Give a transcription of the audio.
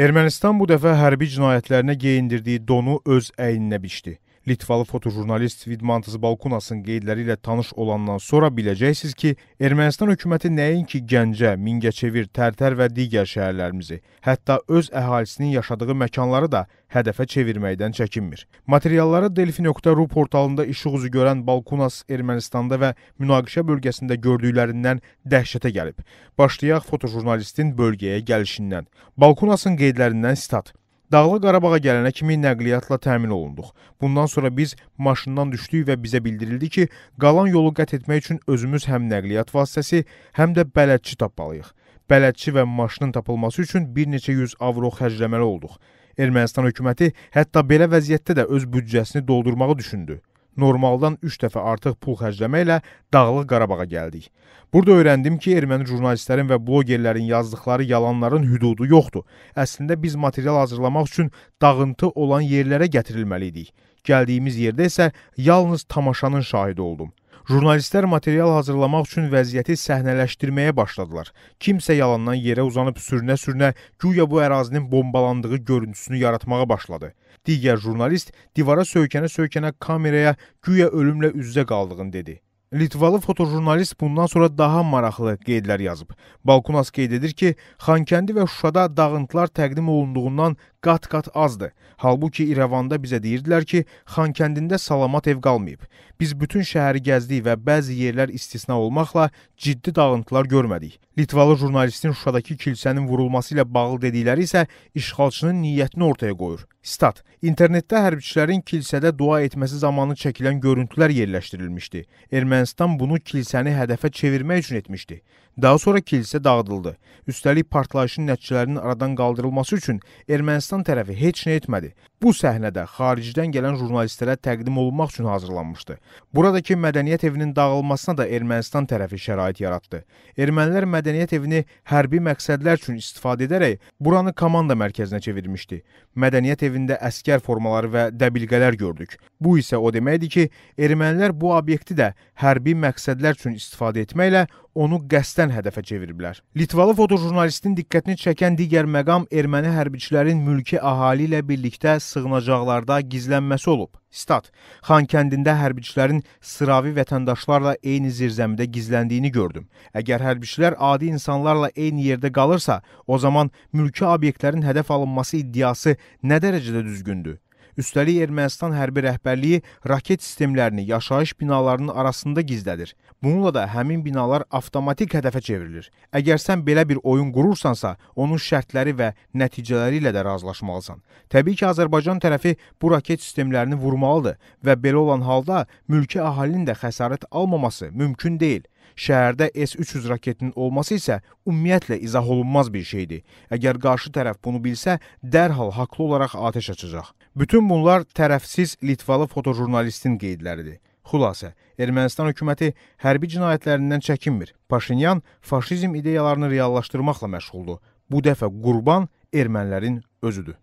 Ermənistan bu dəfə hərbi cinayətlərinə geyindirdiyi donu öz əyninə biçdi. Litvalı fotojurnalist Vidmantas Balkunasın qeydləri ilə tanış olandan sonra biləcəksiniz ki, Ermənistan hökuməti nəinki Gəncə, Mingəçevir, Tərtər və digər şəhərlərimizi, hətta öz əhalisinin yaşadığı məkanları da hədəfə çevirməkdən çəkinmir. Materialları delfi.ru portalında işıq üzü görən Balkunas Ermənistanda və münaqişə bölgəsində gördüklərindən dəhşətə gəlib. Başlayaq fotojurnalistin bölgəyə gəlişindən. Balkunasın qeydlərindən sitat. Dağlıq Qarabağa gələnə kimi nəqliyyatla təmin olunduq. Bundan sonra biz maşından düşdük və bizə bildirildi ki, qalan yolu qət etmək üçün özümüz həm nəqliyyat vasitəsi, həm də bələdçi tapmalıyıq. Bələdçi və maşının tapılması üçün bir neçə yüz avro xərcləməli olduq. Ermənistan hökuməti hətta belə vəziyyətdə də öz büdcəsini doldurmağı düşündü normaldan 3 dəfə artıq pul xərcləməklə Dağlıq Qarabağa gəldik. Burada öyrəndim ki, erməni jurnalistlərin və bloqerlərin yazdıqları yalanların hüdudu yoxdur. Əslində biz material hazırlamaq üçün dağıntı olan yerlərə gətirilməli idik. Gəldiyimiz yerdə isə yalnız tamaşanın şahidi oldum. Jurnalistlər material hazırlamaq üçün vəziyyəti səhnələşdirməyə başladılar. Kimsə yalandan yerə uzanıb sürünə-sürünə güya bu ərazinin bombalandığı görüntüsünü yaratmağa başladı. Digər jurnalist divara söykənə-söykənə kameraya güya ölümlə üz-üzə qaldığını dedi. Litvalı fotojurnalist bundan sonra daha maraqlı qeydlər yazıb. Balkunas qeyd edir ki, Xankəndi və Şuşada dağıntılar təqdim olunduğundan qat-qat azdır. Halbuki İrəvanda bizə deyirdilər ki, Xankəndində salamat ev qalmayıb. Biz bütün şəhəri gəzdik və bəzi yerlər istisna olmaqla ciddi dağıntılar görmədik. Litvalı jurnalistin Şuşadakı kilsənin vurulması ilə bağlı dedikləri isə işğalçının niyyətini ortaya qoyur. Stat. İnternetdə hərbçilərin kilsədə dua etməsi zamanı çəkilən görüntülər yerləşdirilmişdi. Ermənistan bunu kilsəni hədəfə çevirmək üçün etmişdi. Daha sonra kilsə dağıdıldı. Üstəlik partlayışın nəticələrinin aradan qaldırılması üçün Ermənistan Ermənistan tərəfi heç nə etmədi. Bu səhnədə xaricdən gələn jurnalistlərə təqdim olunmaq üçün hazırlanmışdı. Buradakı mədəniyyət evinin dağılmasına da Ermənistan tərəfi şərait yaratdı. Ermənilər mədəniyyət evini hərbi məqsədlər üçün istifadə edərək buranı komanda mərkəzinə çevirmişdi. Mədəniyyət evində əskər formaları və dəbilqələr gördük. Bu isə o deməkdir ki, ermənilər bu obyekti də hərbi məqsədlər üçün istifadə etməklə onu qəsdən hədəfə çeviriblər. Litvalı fotojurnalistin diqqətini çəkən digər məqam erməni hərbiçilərin mülki əhali ilə birlikdə sığınacaqlarda gizlənməsi olub. Stat, Xankəndində hərbiçilərin sıravi vətəndaşlarla eyni zirzəmidə gizləndiyini gördüm. Əgər hərbiçilər adi insanlarla eyni yerdə qalırsa, o zaman mülki obyektlərin hədəf alınması iddiası nə dərəcədə düzgündür? Üstəlik Ermənistan hərbi rəhbərliyi raket sistemlərini yaşayış binalarının arasında gizlədir. Bununla da həmin binalar avtomatik hədəfə çevrilir. Əgər sən belə bir oyun qurursansa, onun şərtləri və nəticələri ilə də razılaşmalısan. Təbii ki, Azərbaycan tərəfi bu raket sistemlərini vurmalıdır və belə olan halda mülki əhalinin də xəsarət almaması mümkün deyil. Şəhərdə S-300 raketinin olması isə ümumiyyətlə izah olunmaz bir şeydir. Əgər qarşı tərəf bunu bilsə, dərhal haqlı olaraq atəş açacaq. Bütün bunlar tərəfsiz Litvalı fotojurnalistin qeydləridir. Xülasə, Ermənistan hökuməti hərbi cinayətlərindən çəkinmir. Paşinyan faşizm ideyalarını reallaşdırmaqla məşğuldur. Bu dəfə qurban ermənilərin özüdür.